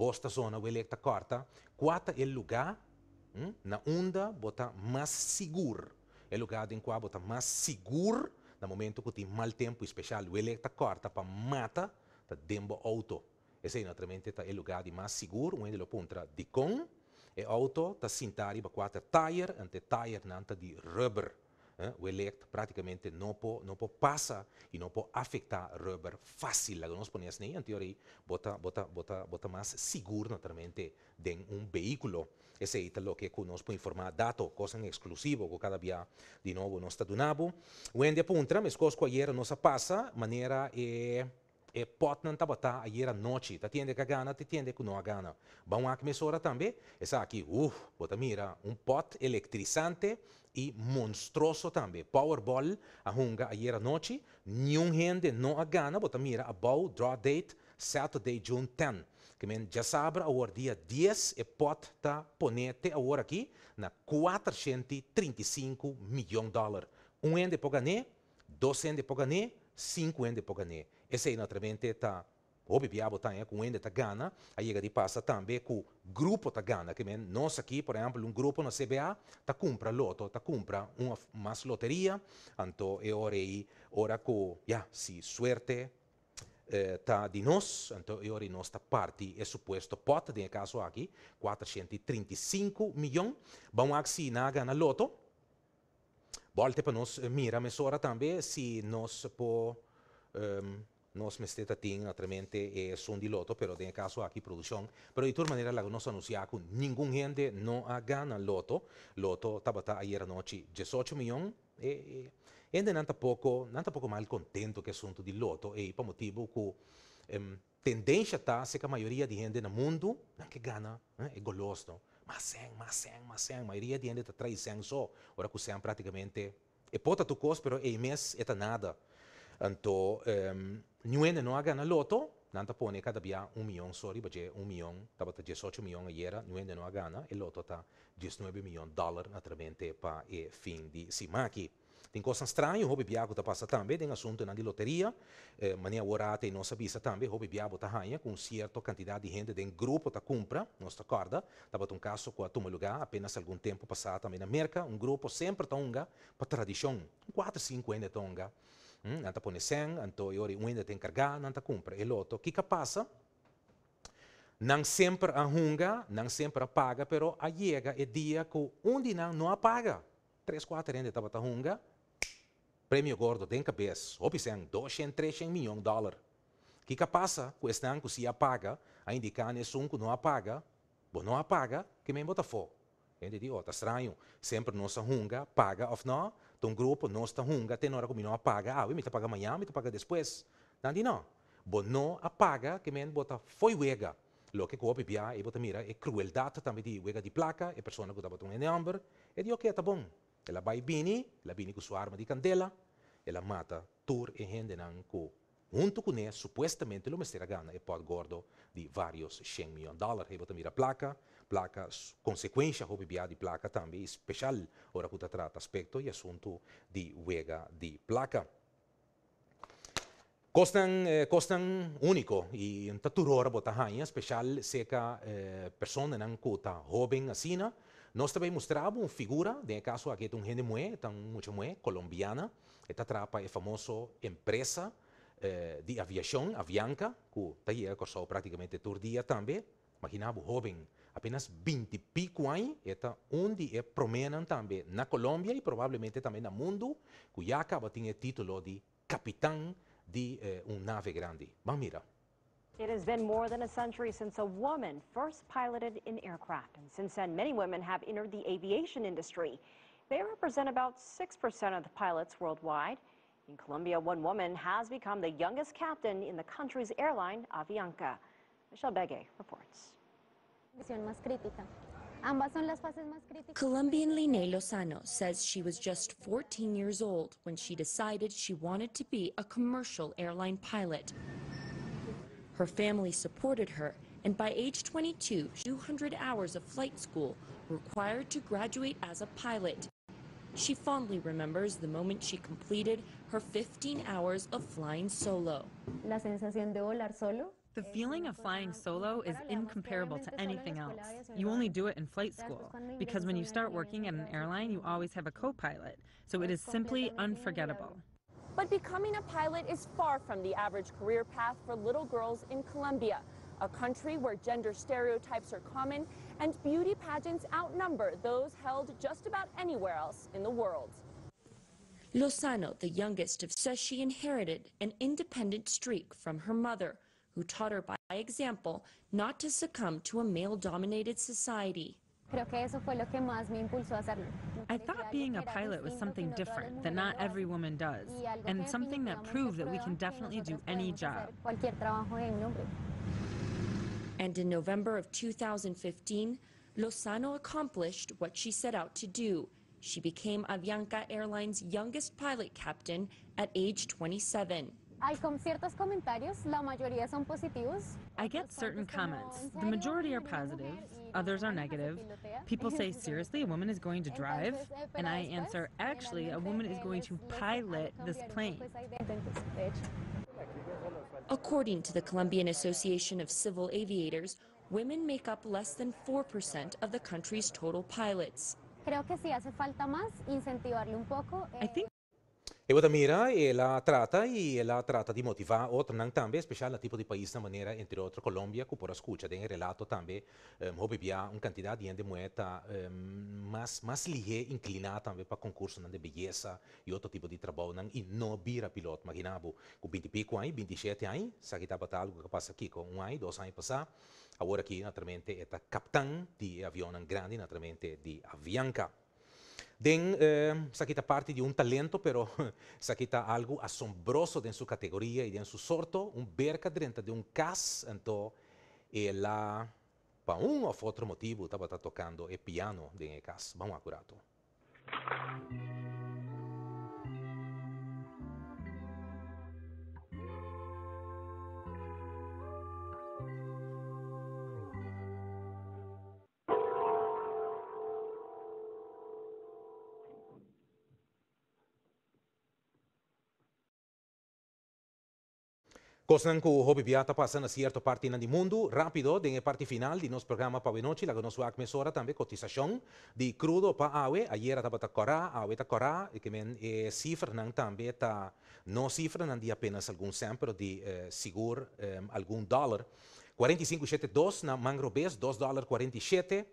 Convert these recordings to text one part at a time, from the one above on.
bosta zona, o electa corta, quarta é lugar, hum, na onda, bota mais seguro. É lugar em qual bota mais seguro, no momento que tem mal tempo especial, o electa corta para mata, tá dembo auto. Esse aí, naturalmente, tá é lugar de mais seguro, onde ele aponta de com, e auto, tá sintar, para quatro tire, ante tire, nanta de rubber. el ¿eh? O prácticamente no no pode, y no passar e não rubber fácil. Não nos ponías nem teoria, bota, bota, bota, bota más seguro naturalmente de un vehículo ese es lo que conozco informar dato cosa en exclusivo, que cada día de nuevo no está donando. Hoje, apunta, mas coisas que ayer nos passa, e Eh, e é, potnan tabata tá ayer noite. Tá tiende que gana, tá te tiende que não gana. Vamos à mesora também, essa aqui, uff, bota mira, um pot eletrizante e monstruoso também. Powerball, a hunga ayer noite, nenhum gente não gana, bota mira, a bow draw date, Saturday, June 10. Que men já sabe, agora dia 10, e pot tá ponete agora aqui na 435 milhões de dólares. Um ende pogane, dois ende pogane, cinco ende pogane. esena tremente ta obi biabo ta ja eh, kun ende ta gana a jega di passa tambe ku grupo ta gana che men non sa chi per esempio un gruppo na CBA ta compra loto ta compra una mas lotteria anto e orei ora ku ja si suerte eh, ta di nos anto e ori nos ta parti e supuesto pot di caso aqui 435 milion ba un axi na gana loto volte per nos eh, mira mesora tambe si nos po um, no me esté tatín, naturalmente, eh, son de loto, pero en caso aquí producción. Pero de todas maneras, la no se anuncia que ningún gente no ha ganado loto. Loto tabata ayer anoche 18 millones. Eh, eh e Ainda não tampouco, não tampouco mal contento que assunto de loto, e eh, para motivo que um, tendência está se que a maioria de gente no mundo não que gana, né, é goloso, mas sem, mas sem, mas sem, a maioria de gente está trazendo só, ora que sem praticamente, é pota tu cos, pero é mês, é nada. Então, um, Nuen no hagan loto, nanta pone cada bia un milion sorry, baje un milion, tabata 18 milion a iera, nuen no hagan, e loto ta 19 milion dollar naturalmente pa e fin di simaki. Tem coisa estranha, houve biago tá passa também, tem assunto na de loteria, eh, mania orata e nossa bisa também, houve biago tá ranha com certa quantidade de gente de um grupo tá compra, nossa corda, tava um caso com a toma lugar, apenas algum tempo passado também na merca, um grupo sempre tonga para tradição, 4, 5 ainda tonga. Mm, hm, anta pone sen, anto tem que ten carga, está cumpre. E loto, que que passa? Não sempre arrunga, não sempre apaga, pero a chega é dia que onde não, não apaga. três quatro ainda estava arrunga, prêmio gordo tem cabeça, dois 200, 300 milhões de dólares. O que, que passa com esse que se apaga, a indicar nesse um que não apaga, bom, não apaga, que mesmo bota fogo. Ele diz, oh, está estranho, sempre não se arrunga, paga ou não, de um grupo, não está hunga, tem hora que não apaga, ah, eu me apaga amanhã, me apaga depois. Não, não. Bo não apaga, que men bota foi wega. Lo que coube bia, e bota mira, é crueldade também de wega de placa, é pessoa que está botando em amber, e diz, ok, está bom. Ela vai bini, ela bini com sua arma de candela, ela mata tur e gente não com junto com ele, supostamente, o mestre Gana é pode gordo de vários 100 milhões de dólares. Ele vai mira a placa, placa, consecuencia obviamente de placa también especial, ahora se trata aspecto y asunto de huelga de placa. Costan, eh, costan único y en taturora botajaña especial seca eh, persona en cuta joven asina, nos también mostramos una figura, de caso aquí de un gente tan mucho mujer colombiana, esta trapa es famoso empresa eh, de aviación, Avianca, que está ahí, prácticamente todo el día también, imaginaba joven apenas 20 pico onde é promenam também na Colômbia e provavelmente também no mundo, acaba título de capitão de eh, nave grande. Vamos It has been more than a century since a woman first piloted an aircraft, and since then, many women have entered the aviation industry. They represent about 6% of the pilots worldwide. In Colombia, one woman has become the youngest captain in the country's airline, Avianca. Michelle Begay reports. Colombian Linay Lozano says she was just 14 years old when she decided she wanted to be a commercial airline pilot. Her family supported her, and by age 22, 200 hours of flight school, required to graduate as a pilot. She fondly remembers the moment she completed her 15 hours of flying solo. La sensación de volar solo the feeling of flying solo is incomparable to anything else. You only do it in flight school, because when you start working at an airline, you always have a co pilot, so it is simply unforgettable. But becoming a pilot is far from the average career path for little girls in Colombia, a country where gender stereotypes are common and beauty pageants outnumber those held just about anywhere else in the world. Lozano, the youngest, of, says she inherited an independent streak from her mother who taught her by example not to succumb to a male dominated society. I thought being a pilot was something different that not every woman does, and something that proved that we can definitely do any job. And in November of 2015, Lozano accomplished what she set out to do. She became Avianca Airlines' youngest pilot captain at age 27. I get certain comments. The majority are positive, others are negative. People say, seriously, a woman is going to drive? Eh, and I answer, actually, a woman is going to pilot this plane. According to the Colombian Association of Civil Aviators, women make up less than 4% of the country's total pilots. I think Ewa Tamira e la trata e la trata de motivar o también también especial tipo di paese de manera entre otros Colombia que por escucha de relato también eh, um, había una cantidad di gente muerta um, ehm, más más lige inclinada también para concursos de belleza y otro tipo de trabajo nan, y no vira piloto imaginabo con 20 pico años 27 años sabe que está algo que pasa aquí con un año dos años pasado Ora qui naturalmente está capitán di avión grande naturalmente di Avianca Den eh, Sakita parte de un talento, pero saquita algo asombroso en su categoría y en su sorto, un berca dentro de un cas, entonces ela, eh, por um ou outro motivo, estava tocando piano de cas, bom acurato. que hobby viata pasando parte del mundo, rápido, la parte final de nuestro programa para que nos va a también, cotización de crudo para agua. ayer a tabata awe ta corá, que cifra ta, de apenas algún centro de seguro, algún dólar, 45,72 na mangrobes, 2 dólares 47,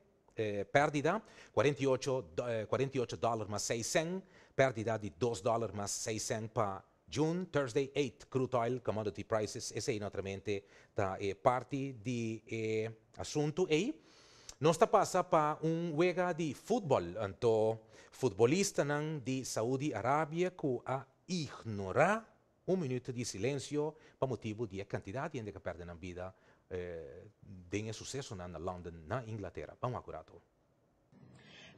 pérdida, 48, 48 600, pérdida de 2 dólares más 600 para June, Thursday 8, crude oil, commodity prices, e sei naturalmente da tá, eh, parte do eh, assunto e nosta passa para um wega de futebol, então, futbolista nan de Saudi Arabia que a ignora um minuto de silêncio, para motivo di quantidade ende che perdono vida, eh, sucesso successo na London, na Inglaterra. Vamos acurato.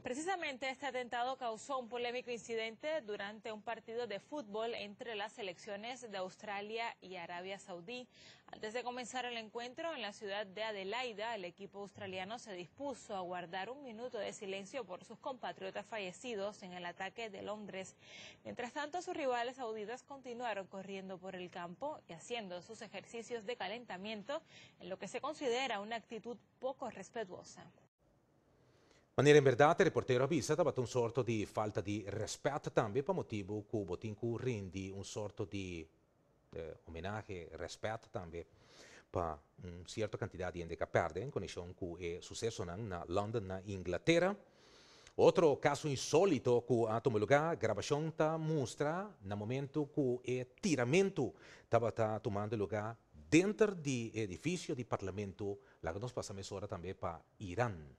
Precisamente este atentado causó un polémico incidente durante un partido de fútbol entre las selecciones de Australia y Arabia Saudí. Antes de comenzar el encuentro en la ciudad de Adelaida, el equipo australiano se dispuso a guardar un minuto de silencio por sus compatriotas fallecidos en el ataque de Londres. Mientras tanto, sus rivales sauditas continuaron corriendo por el campo y haciendo sus ejercicios de calentamiento en lo que se considera una actitud poco respetuosa. Maniera imberdata, il reportero Abis ha dato un sorto di falta di rispetto anche per motivo cubo, tinku rindi un sorto di eh, omenaje, rispetto anche per un certo quantità di gente che handicapparde in eh, connessione con il successo in Londra, in Inghilterra. Altro caso insolito che ha tomato luogo, gravazione mostra nel momento che il tiramento stava tomando luogo dentro l'edificio di Parlamento, la che noi passiamo ora anche per Iran.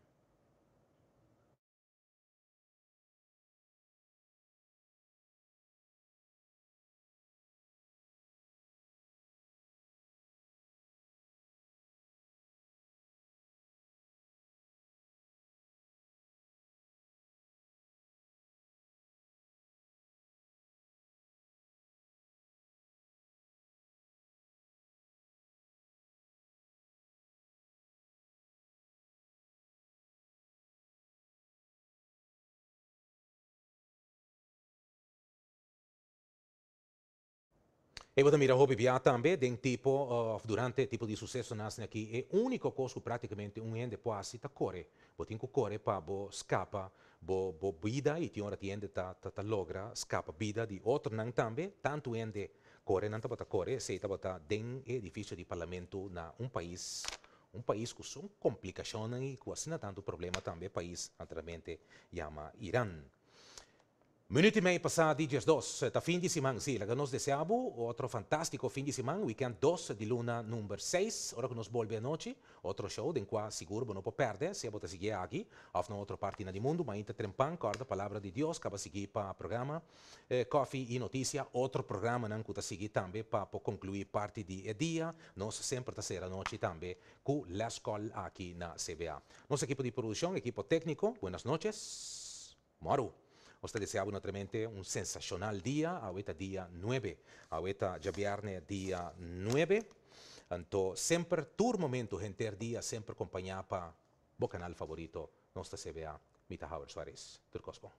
E vou também roubar piada também de um tipo, uh, durante tipo de sucesso nasce aqui, é o único coisa que praticamente um ende quase está corre. Vou ter que corre para bo escapa, bo, bo vida e tem hora que ende tá, tá, tá logra, escapa vida de outro não também, tanto ende corre, não tá corre, se tá bota dentro edifício de parlamento na um país, um país que são complicações e que assim tanto problema também, país naturalmente chama Irã. Minuto Minuti y passati dias dos, está eh, fin de semana, sí, la que nos deseamos, otro fantástico fin de semana, weekend dos de luna número 6, ahora que nos volve a otro show, den seguro no no perder, si sia te seguir aquí, of parte otro partina di mundo, ma inte con la palabra de Dios, que a seguir para el programa eh, coffee y Noticias, otro programa que cuta seguir tambe, también para concluir parte de día, nos sempre ta sera también también, con la escuela aquí en la CBA. Nuestro equipo de producción, equipo técnico, buenas noches, Maru. Os deseaba una un sensacional día. Ahorita día 9. Ahorita ya viernes día 9. Entonces, siempre tu momento, gente, día, siempre acompañada para tu canal favorito, nuestra CBA, Mita Howard Suárez, Turcosco.